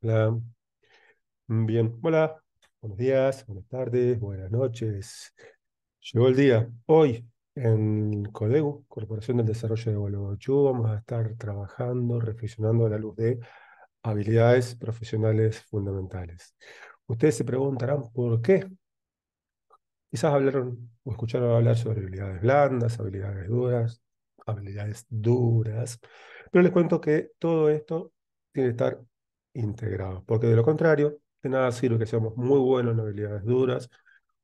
Hola. Mm, bien, hola. Buenos días, buenas tardes, buenas noches. Llegó el día. Hoy en CODEGU, Corporación del Desarrollo de Chu, vamos a estar trabajando, reflexionando a la luz de habilidades profesionales fundamentales. Ustedes se preguntarán por qué. Quizás hablaron o escucharon hablar sobre habilidades blandas, habilidades duras, habilidades duras, pero les cuento que todo esto tiene que estar integrados, porque de lo contrario, de nada sirve que seamos muy buenos en habilidades duras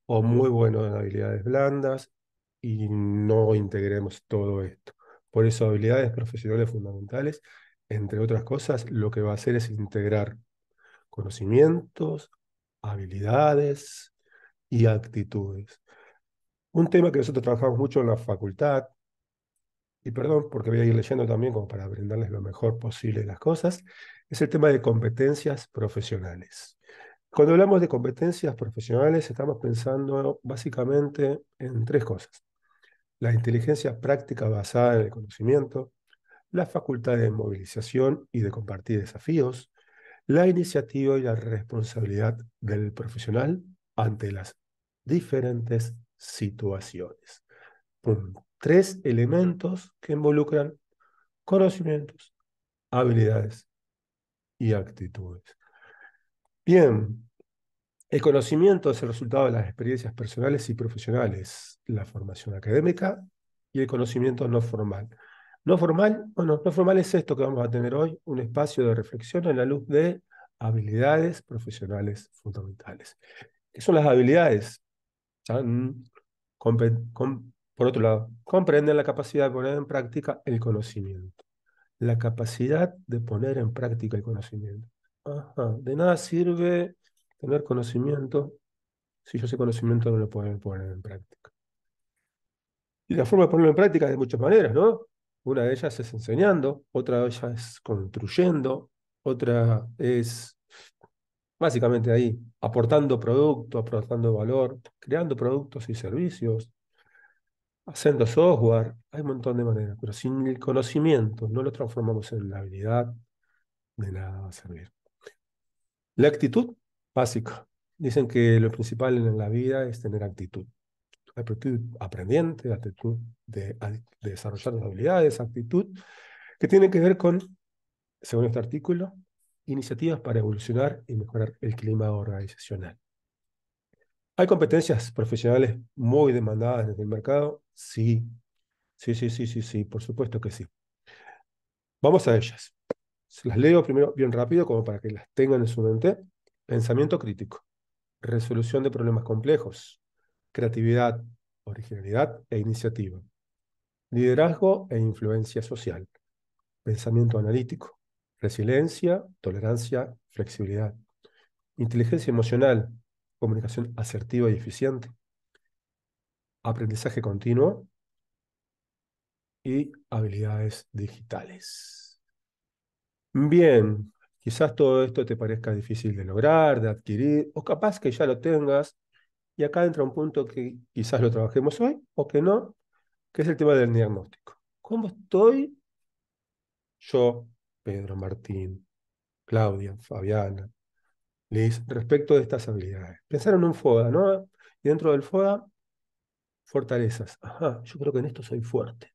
o muy mm. buenos en habilidades blandas y no integremos todo esto. Por eso habilidades profesionales fundamentales, entre otras cosas, lo que va a hacer es integrar conocimientos, habilidades y actitudes. Un tema que nosotros trabajamos mucho en la facultad, y perdón porque voy a ir leyendo también como para brindarles lo mejor posible las cosas, es el tema de competencias profesionales. Cuando hablamos de competencias profesionales, estamos pensando básicamente en tres cosas. La inteligencia práctica basada en el conocimiento, la facultad de movilización y de compartir desafíos, la iniciativa y la responsabilidad del profesional ante las diferentes situaciones. Tres elementos que involucran conocimientos, habilidades y actitudes. Bien, el conocimiento es el resultado de las experiencias personales y profesionales, la formación académica y el conocimiento no formal. No formal, bueno, no formal es esto que vamos a tener hoy, un espacio de reflexión en la luz de habilidades profesionales fundamentales. ¿Qué son las habilidades? Mm, por otro lado, comprenden la capacidad de poner en práctica el conocimiento la capacidad de poner en práctica el conocimiento. De nada sirve tener conocimiento si yo ese conocimiento no lo puedo poner en práctica. Y la forma de ponerlo en práctica es de muchas maneras, ¿no? Una de ellas es enseñando, otra de ellas es construyendo, otra es básicamente ahí, aportando producto, aportando valor, creando productos y servicios, haciendo software, hay un montón de maneras, pero sin el conocimiento no lo transformamos en la habilidad, de nada va a servir. La actitud, básica. Dicen que lo principal en la vida es tener actitud. Actitud aprendiente, actitud de, de desarrollar las habilidades, actitud que tiene que ver con, según este artículo, iniciativas para evolucionar y mejorar el clima organizacional. ¿Hay competencias profesionales muy demandadas en el mercado? Sí, sí, sí, sí, sí, sí, por supuesto que sí. Vamos a ellas. Se las leo primero bien rápido como para que las tengan en su mente. Pensamiento crítico, resolución de problemas complejos, creatividad, originalidad e iniciativa, liderazgo e influencia social, pensamiento analítico, resiliencia, tolerancia, flexibilidad, inteligencia emocional, comunicación asertiva y eficiente, aprendizaje continuo y habilidades digitales. Bien, quizás todo esto te parezca difícil de lograr, de adquirir, o capaz que ya lo tengas, y acá entra un punto que quizás lo trabajemos hoy o que no, que es el tema del diagnóstico. ¿Cómo estoy yo, Pedro, Martín, Claudia, Fabiana, respecto de estas habilidades. Pensaron en un FODA, ¿no? Y dentro del FODA, fortalezas. Ajá, yo creo que en esto soy fuerte.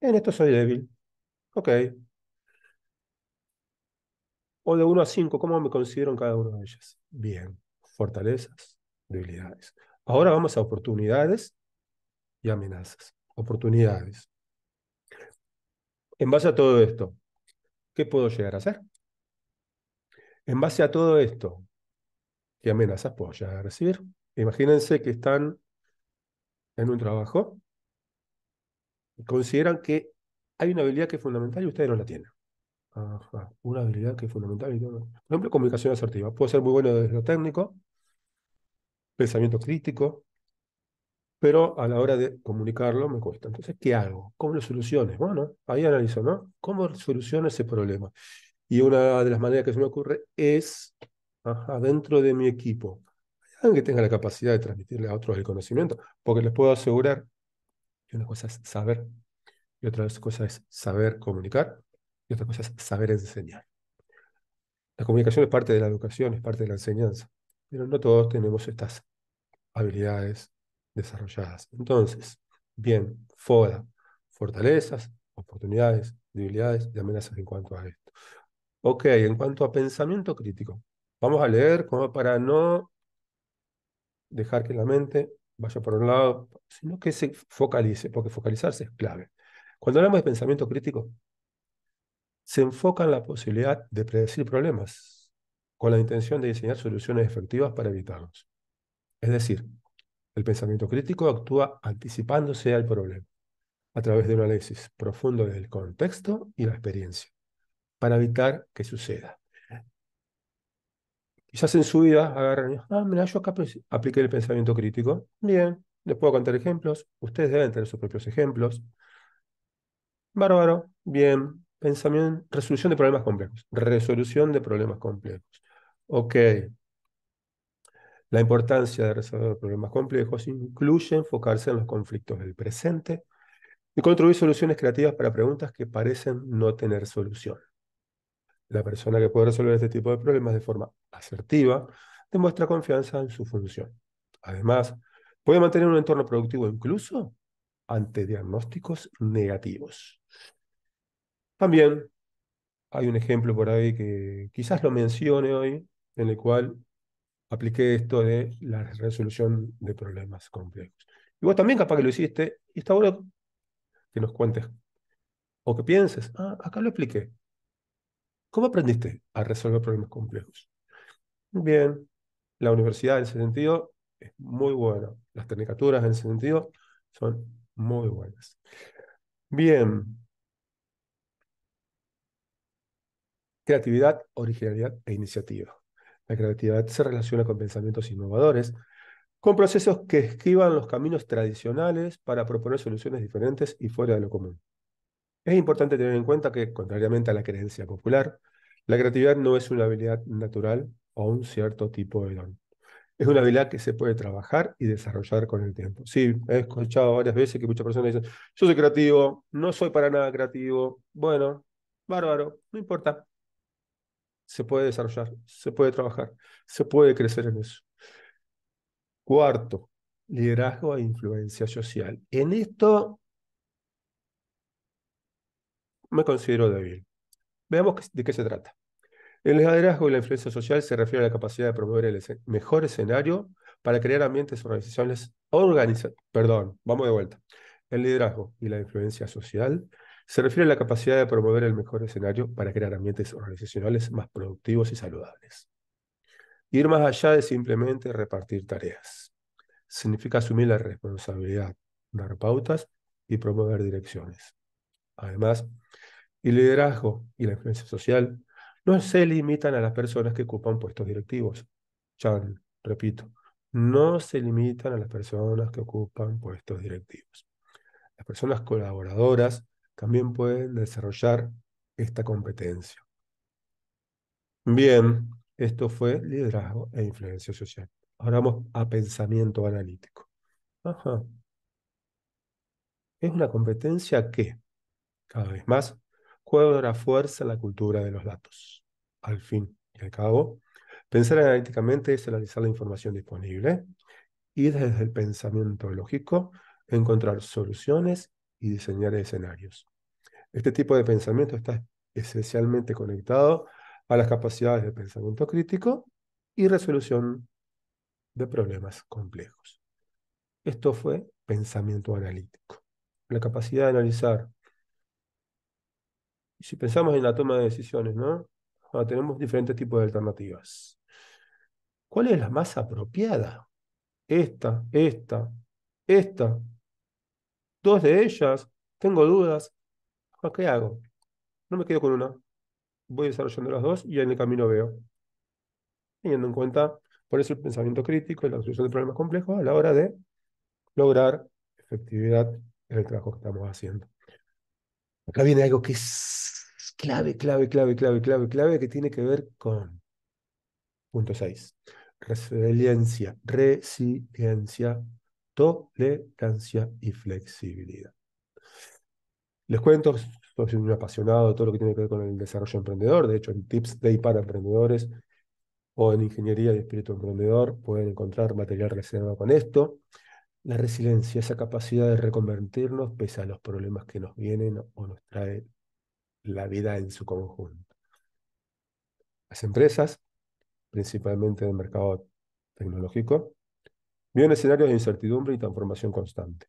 En esto soy débil. Ok. O de 1 a 5, ¿cómo me considero en cada una de ellas? Bien, fortalezas, debilidades. Ahora vamos a oportunidades y amenazas. Oportunidades. En base a todo esto, ¿qué puedo llegar a hacer? En base a todo esto, ¿qué amenazas puedo ya recibir? Imagínense que están en un trabajo y consideran que hay una habilidad que es fundamental y ustedes no la tienen. una habilidad que es fundamental. Y no, Por ejemplo, comunicación asertiva. Puede ser muy bueno desde lo técnico, pensamiento crítico, pero a la hora de comunicarlo me cuesta. Entonces, ¿qué hago? ¿Cómo lo soluciones? Bueno, ahí analizo, ¿no? ¿Cómo soluciono ese problema? Y una de las maneras que se me ocurre es ajá, dentro de mi equipo. Alguien que tenga la capacidad de transmitirle a otros el conocimiento, porque les puedo asegurar que una cosa es saber, y otra cosa es saber comunicar, y otra cosa es saber enseñar. La comunicación es parte de la educación, es parte de la enseñanza, pero no todos tenemos estas habilidades desarrolladas. Entonces, bien, FODA, fortalezas, oportunidades, debilidades y amenazas en cuanto a esto. Ok, en cuanto a pensamiento crítico, vamos a leer como para no dejar que la mente vaya por un lado, sino que se focalice, porque focalizarse es clave. Cuando hablamos de pensamiento crítico, se enfoca en la posibilidad de predecir problemas con la intención de diseñar soluciones efectivas para evitarlos. Es decir, el pensamiento crítico actúa anticipándose al problema a través de un análisis profundo del contexto y la experiencia para evitar que suceda. Quizás en su vida agarran, ah, mira, yo acá apliqué el pensamiento crítico. Bien, les puedo contar ejemplos. Ustedes deben tener sus propios ejemplos. Bárbaro, bien. Pensamiento, resolución de problemas complejos. Resolución de problemas complejos. Ok. La importancia de resolver problemas complejos incluye enfocarse en los conflictos del presente y construir soluciones creativas para preguntas que parecen no tener solución. La persona que puede resolver este tipo de problemas de forma asertiva demuestra confianza en su función. Además, puede mantener un entorno productivo incluso ante diagnósticos negativos. También hay un ejemplo por ahí que quizás lo mencione hoy, en el cual apliqué esto de la resolución de problemas complejos. Y vos también capaz que lo hiciste, y está bueno que nos cuentes o que pienses, ah, acá lo expliqué. ¿Cómo aprendiste a resolver problemas complejos? Bien, la universidad en ese sentido es muy buena. Las tecnicaturas en ese sentido son muy buenas. Bien. Creatividad, originalidad e iniciativa. La creatividad se relaciona con pensamientos innovadores, con procesos que esquivan los caminos tradicionales para proponer soluciones diferentes y fuera de lo común. Es importante tener en cuenta que, contrariamente a la creencia popular, la creatividad no es una habilidad natural o un cierto tipo de don. Es una habilidad que se puede trabajar y desarrollar con el tiempo. Sí, he escuchado varias veces que muchas personas dicen, yo soy creativo, no soy para nada creativo, bueno, bárbaro, no importa. Se puede desarrollar, se puede trabajar, se puede crecer en eso. Cuarto, liderazgo e influencia social. En esto me considero débil. Veamos de qué se trata. El liderazgo y la influencia social se refiere a la capacidad de promover el mejor escenario para crear ambientes organizacionales organizados. Perdón, vamos de vuelta. El liderazgo y la influencia social se refiere a la capacidad de promover el mejor escenario para crear ambientes organizacionales más productivos y saludables. Ir más allá de simplemente repartir tareas. Significa asumir la responsabilidad, dar pautas y promover direcciones. Además, y liderazgo y la influencia social no se limitan a las personas que ocupan puestos directivos. Chan, repito, no se limitan a las personas que ocupan puestos directivos. Las personas colaboradoras también pueden desarrollar esta competencia. Bien, esto fue liderazgo e influencia social. Ahora vamos a pensamiento analítico. Es una competencia que, cada vez más, la fuerza la cultura de los datos. Al fin y al cabo, pensar analíticamente es analizar la información disponible y desde el pensamiento lógico encontrar soluciones y diseñar escenarios. Este tipo de pensamiento está esencialmente conectado a las capacidades de pensamiento crítico y resolución de problemas complejos. Esto fue pensamiento analítico, la capacidad de analizar si pensamos en la toma de decisiones, ¿no? Ah, tenemos diferentes tipos de alternativas. ¿Cuál es la más apropiada? Esta, esta, esta. Dos de ellas, tengo dudas. Ah, ¿Qué hago? No me quedo con una. Voy desarrollando las dos y en el camino veo. Teniendo en cuenta, por eso el pensamiento crítico y la solución de problemas complejos a la hora de lograr efectividad en el trabajo que estamos haciendo. Acá viene algo que es clave, clave, clave, clave, clave, clave que tiene que ver con punto 6. Resiliencia, resiliencia, tolerancia y flexibilidad. Les cuento, soy un apasionado de todo lo que tiene que ver con el desarrollo emprendedor. De hecho, en Tips Day para emprendedores o en Ingeniería y Espíritu Emprendedor pueden encontrar material relacionado con esto. La resiliencia, esa capacidad de reconvertirnos pese a los problemas que nos vienen o nos trae la vida en su conjunto. Las empresas, principalmente en el mercado tecnológico, viven escenarios de incertidumbre y transformación constante.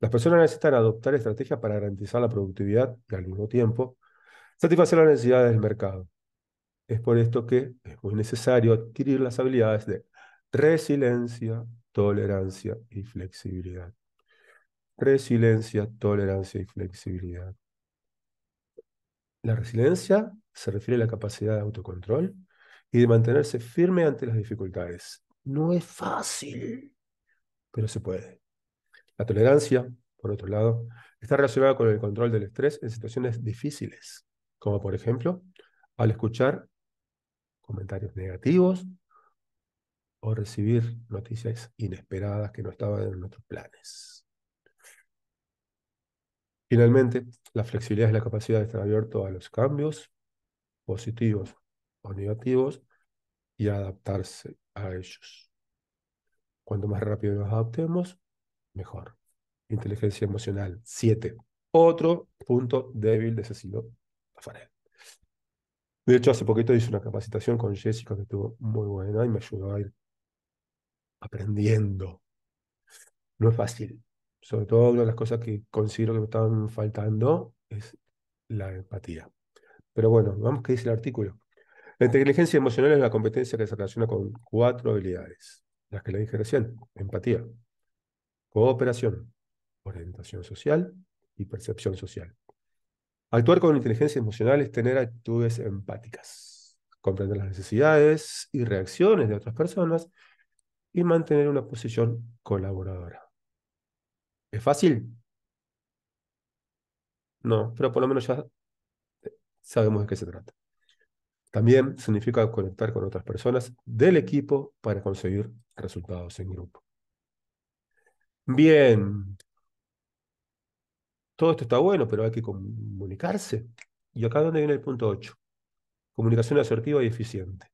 Las personas necesitan adoptar estrategias para garantizar la productividad y al mismo tiempo satisfacer las necesidades del mercado. Es por esto que es muy necesario adquirir las habilidades de resiliencia, tolerancia y flexibilidad. Resiliencia, tolerancia y flexibilidad. La resiliencia se refiere a la capacidad de autocontrol y de mantenerse firme ante las dificultades. No es fácil, pero se puede. La tolerancia, por otro lado, está relacionada con el control del estrés en situaciones difíciles, como por ejemplo al escuchar comentarios negativos o recibir noticias inesperadas que no estaban en nuestros planes. Finalmente, la flexibilidad es la capacidad de estar abierto a los cambios positivos o negativos y adaptarse a ellos. Cuanto más rápido nos adaptemos, mejor. Inteligencia emocional Siete. Otro punto débil de Cecilio De hecho, hace poquito hice una capacitación con Jessica que estuvo muy buena y me ayudó a ir aprendiendo. No es fácil sobre todo una de las cosas que considero que me están faltando es la empatía. Pero bueno, vamos que dice el artículo. La inteligencia emocional es la competencia que se relaciona con cuatro habilidades, las que le dije recién, empatía, cooperación, orientación social y percepción social. Actuar con inteligencia emocional es tener actitudes empáticas, comprender las necesidades y reacciones de otras personas y mantener una posición colaboradora. ¿Es fácil? No, pero por lo menos ya sabemos de qué se trata. También significa conectar con otras personas del equipo para conseguir resultados en grupo. Bien. Todo esto está bueno, pero hay que comunicarse. Y acá es donde viene el punto 8. Comunicación asertiva y eficiente.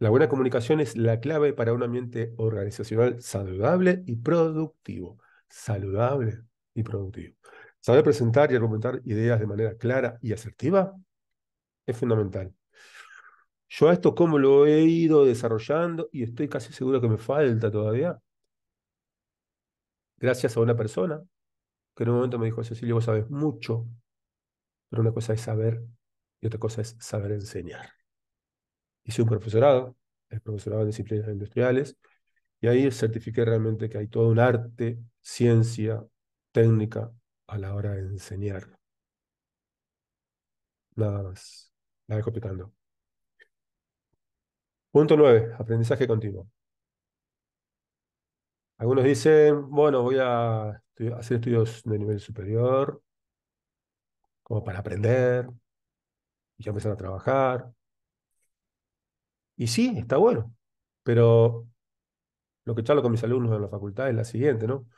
La buena comunicación es la clave para un ambiente organizacional saludable y productivo saludable y productivo. Saber presentar y argumentar ideas de manera clara y asertiva es fundamental. Yo a esto cómo lo he ido desarrollando y estoy casi seguro que me falta todavía. Gracias a una persona que en un momento me dijo, Cecilio, vos sabes mucho, pero una cosa es saber y otra cosa es saber enseñar. Hice un profesorado, el profesorado de disciplinas industriales, y ahí certifiqué realmente que hay todo un arte, ciencia, técnica a la hora de enseñar. Nada más. La dejo picando. Punto nueve. Aprendizaje continuo. Algunos dicen, bueno, voy a hacer estudios de nivel superior, como para aprender, y ya empezar a trabajar. Y sí, está bueno, pero lo que charlo con mis alumnos en la facultad es la siguiente, ¿no?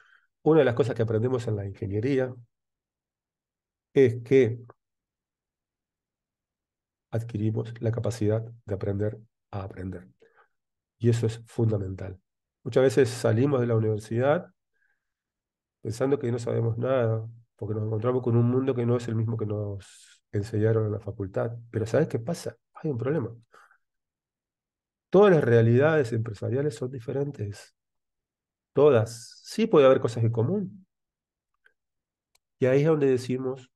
Una de las cosas que aprendemos en la ingeniería es que adquirimos la capacidad de aprender a aprender. Y eso es fundamental. Muchas veces salimos de la universidad pensando que no sabemos nada, porque nos encontramos con un mundo que no es el mismo que nos enseñaron en la facultad. Pero ¿sabes qué pasa? Hay un problema. Todas las realidades empresariales son diferentes. Todas. Sí puede haber cosas en común. Y ahí es donde decimos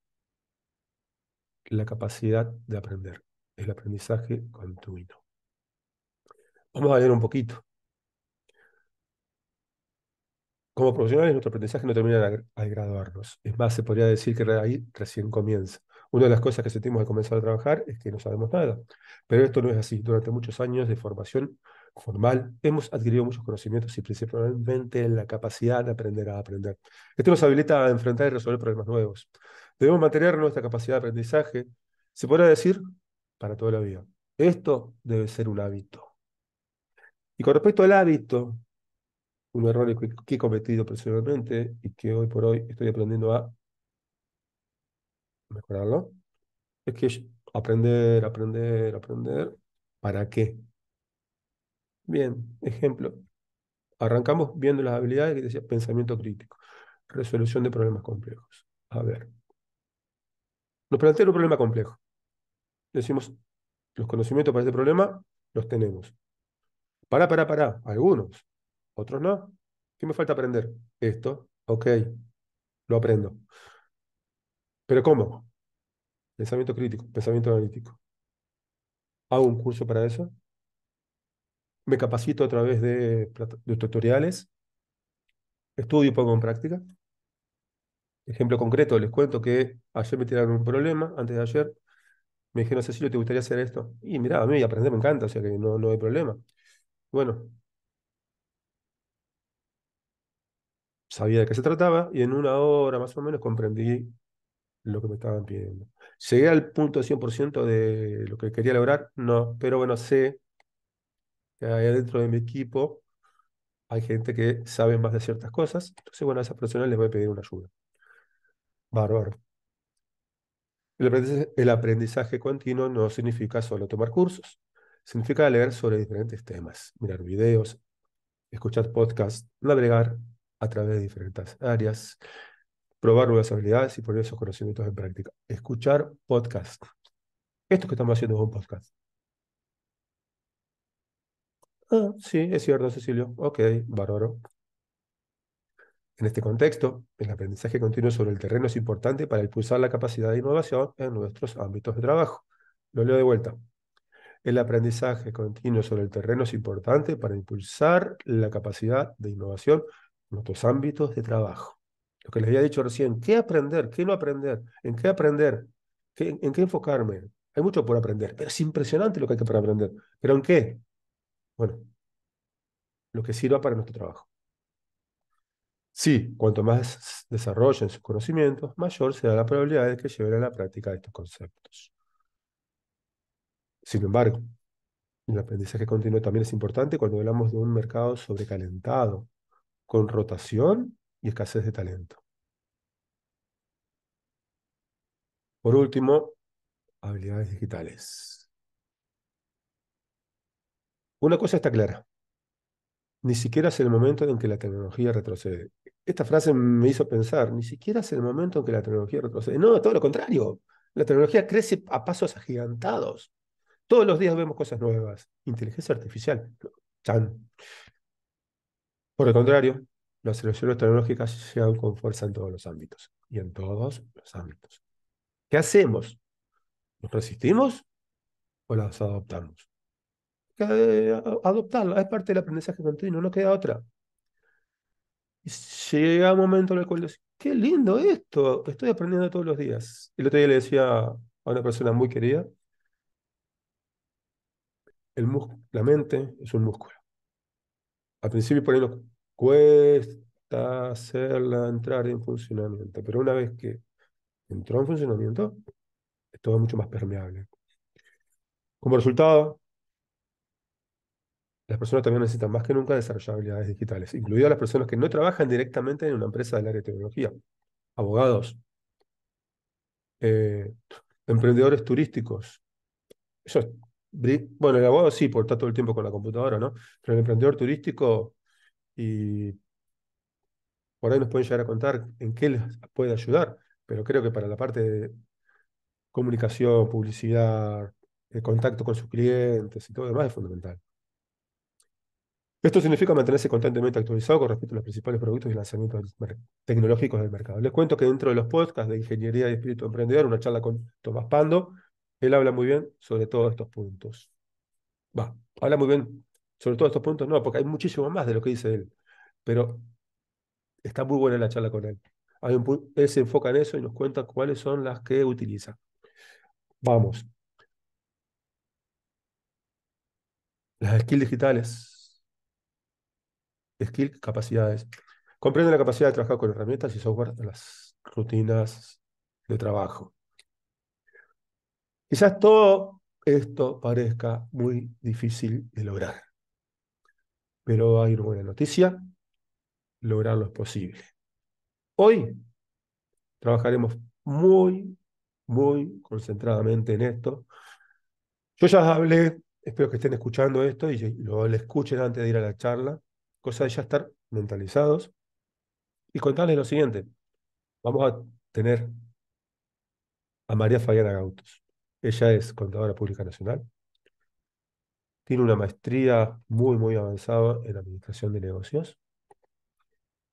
la capacidad de aprender, el aprendizaje continuo. Vamos a leer un poquito. Como profesionales, nuestro aprendizaje no termina al graduarnos. Es más, se podría decir que ahí recién comienza. Una de las cosas que sentimos al comenzar a trabajar es que no sabemos nada, pero esto no es así. Durante muchos años de formación formal hemos adquirido muchos conocimientos y principalmente la capacidad de aprender a aprender. Esto nos habilita a enfrentar y resolver problemas nuevos. Debemos mantener nuestra capacidad de aprendizaje, se podrá decir, para toda la vida. Esto debe ser un hábito. Y con respecto al hábito, un error que he cometido personalmente y que hoy por hoy estoy aprendiendo a mejorarlo. Es que aprender, aprender, aprender. ¿Para qué? Bien, ejemplo. Arrancamos viendo las habilidades que decía pensamiento crítico, resolución de problemas complejos. A ver. Nos plantea un problema complejo. Decimos, los conocimientos para este problema los tenemos. Para, para, para, Algunos. Otros no. ¿Qué me falta aprender? Esto. Ok. Lo aprendo. ¿Pero cómo? Pensamiento crítico, pensamiento analítico. Hago un curso para eso. Me capacito a través de, tutoriales. Estudio y pongo en práctica. Ejemplo concreto, les cuento que ayer me tiraron un problema, antes de ayer. Me dijeron, Cecilio, ¿te gustaría hacer esto? Y mirá, a mí aprender me encanta, o sea que no, no hay problema. Bueno, sabía de qué se trataba y en una hora más o menos comprendí lo que me estaban pidiendo. ¿Llegué al punto 100% de lo que quería lograr? No, pero bueno, sé que dentro de mi equipo hay gente que sabe más de ciertas cosas, entonces bueno, a esas personas les voy a pedir una ayuda. Bárbaro. El el aprendizaje continuo no significa solo tomar cursos, significa leer sobre diferentes temas, mirar videos, escuchar podcasts, navegar a través de diferentes áreas, probar nuevas habilidades y poner esos conocimientos en práctica. Escuchar podcast. Esto que estamos haciendo es un podcast. Ah, sí, es cierto, Cecilio. Ok, bárbaro. En este contexto, el aprendizaje continuo sobre el terreno es importante para impulsar la capacidad de innovación en nuestros ámbitos de trabajo. Lo leo de vuelta. El aprendizaje continuo sobre el terreno es importante para impulsar la capacidad de innovación en nuestros ámbitos de trabajo. Lo que les había dicho recién, ¿qué aprender? ¿Qué no aprender? ¿En qué aprender? ¿Qué, qué aprender en qué enfocarme? Hay mucho por aprender, pero es impresionante lo que hay que aprender. ¿Pero en qué? Bueno, lo que sirva para nuestro trabajo. Sí, cuanto más desarrollen sus conocimientos, mayor será la probabilidad de que lleven a la práctica estos conceptos. Sin embargo, el aprendizaje continuo también es importante cuando hablamos de un mercado sobrecalentado, con rotación y escasez de talento. Por último, habilidades digitales. Una cosa está clara. Ni siquiera es el momento en que la tecnología retrocede. Esta frase me hizo pensar, ni siquiera es el momento en que la tecnología retrocede. No, todo lo contrario. La tecnología crece a pasos agigantados. Todos los días vemos cosas nuevas. Inteligencia artificial. Chan. Por el contrario, las soluciones tecnológicas llegan con fuerza en todos los ámbitos y en todos los ámbitos. ¿Qué hacemos? ¿Nos resistimos o las adoptamos? Eh, adoptarlas es parte del aprendizaje continuo, no queda otra. Y llega un momento en el cual qué lindo esto, estoy aprendiendo todos los días. El otro día le decía a una persona muy querida, el la mente es un músculo. Al principio por Cuesta hacerla entrar en funcionamiento, pero una vez que entró en funcionamiento, es mucho más permeable. Como resultado, las personas también necesitan más que nunca desarrollar habilidades digitales, incluidas las personas que no trabajan directamente en una empresa del área de tecnología, abogados, eh, emprendedores turísticos. bueno, el abogado sí, por está todo el tiempo con la computadora, ¿no? Pero el emprendedor turístico y por ahí nos pueden llegar a contar en qué les puede ayudar, pero creo que para la parte de comunicación, publicidad, contacto con sus clientes y todo lo demás es fundamental. Esto significa mantenerse constantemente actualizado con respecto a los principales productos y lanzamientos tecnológicos del mercado. Les cuento que dentro de los podcasts de Ingeniería y Espíritu Emprendedor, una charla con Tomás Pando, él habla muy bien sobre todos estos puntos. Va, habla muy bien sobre todo estos puntos no, porque hay muchísimo más de lo que dice él, pero está muy buena la charla con él. él se enfoca en eso y nos cuenta cuáles son las que utiliza. Vamos. Las skills digitales. Skills, capacidades. Comprende la capacidad de trabajar con herramientas y software en las rutinas de trabajo. Quizás todo esto parezca muy difícil de lograr pero hay una buena noticia, lograrlo es posible. Hoy trabajaremos muy, muy concentradamente en esto. Yo ya hablé, espero que estén escuchando esto y lo, escuchen antes de ir a la charla, cosa de ya estar mentalizados y contarles lo siguiente. Vamos a tener a María Fabiana Gautos. Ella es contadora pública nacional, tiene una maestría muy, muy avanzada en administración de negocios.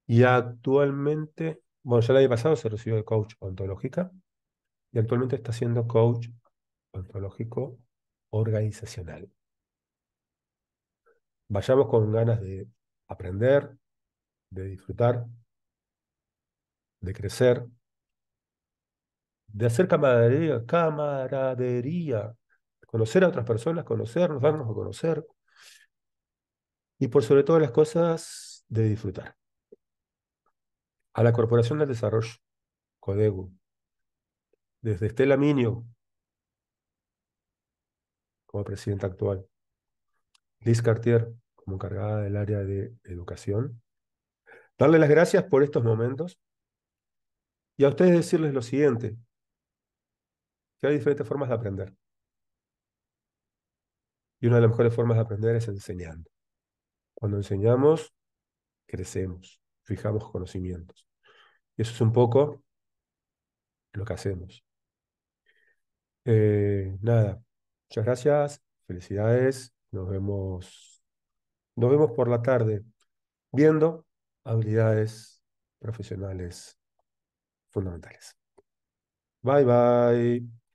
Y actualmente, bueno, ya el año pasado se recibió de coach ontológica y actualmente está siendo coach ontológico organizacional. Vayamos con ganas de aprender, de disfrutar, de crecer, de hacer camaradería, camaradería conocer a otras personas, conocernos, darnos a conocer. Y por sobre todo las cosas, de disfrutar. A la Corporación del Desarrollo, CODEGU, desde Estela Minio, como presidenta actual, Liz Cartier, como encargada del área de educación, darle las gracias por estos momentos y a ustedes decirles lo siguiente, que hay diferentes formas de aprender. Y una de las mejores formas de aprender es enseñando. Cuando enseñamos, crecemos, fijamos conocimientos. Y eso es un poco lo que hacemos. Eh, nada, muchas gracias, felicidades, nos vemos, nos vemos por la tarde viendo habilidades profesionales fundamentales. Bye bye.